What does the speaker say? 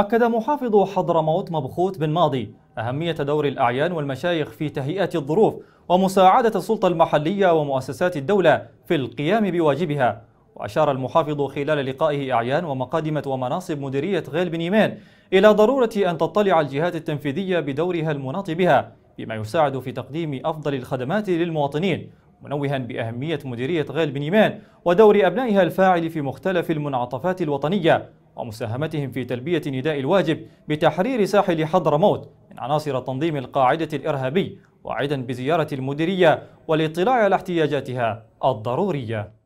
أكد محافظ حضرموت مبخوت بن ماضي أهمية دور الأعيان والمشايخ في تهيئة الظروف ومساعدة السلطة المحلية ومؤسسات الدولة في القيام بواجبها وأشار المحافظ خلال لقائه أعيان ومقادمة ومناصب مديرية غيل بن يمان إلى ضرورة أن تطلع الجهات التنفيذية بدورها المناط بها بما يساعد في تقديم أفضل الخدمات للمواطنين منوها بأهمية مديرية غيل بن يمان ودور أبنائها الفاعل في مختلف المنعطفات الوطنية ومساهمتهم في تلبية نداء الواجب بتحرير ساحل حضرموت من عناصر تنظيم القاعدة الإرهابي واعدا بزيارة المديرية والاطلاع على احتياجاتها الضرورية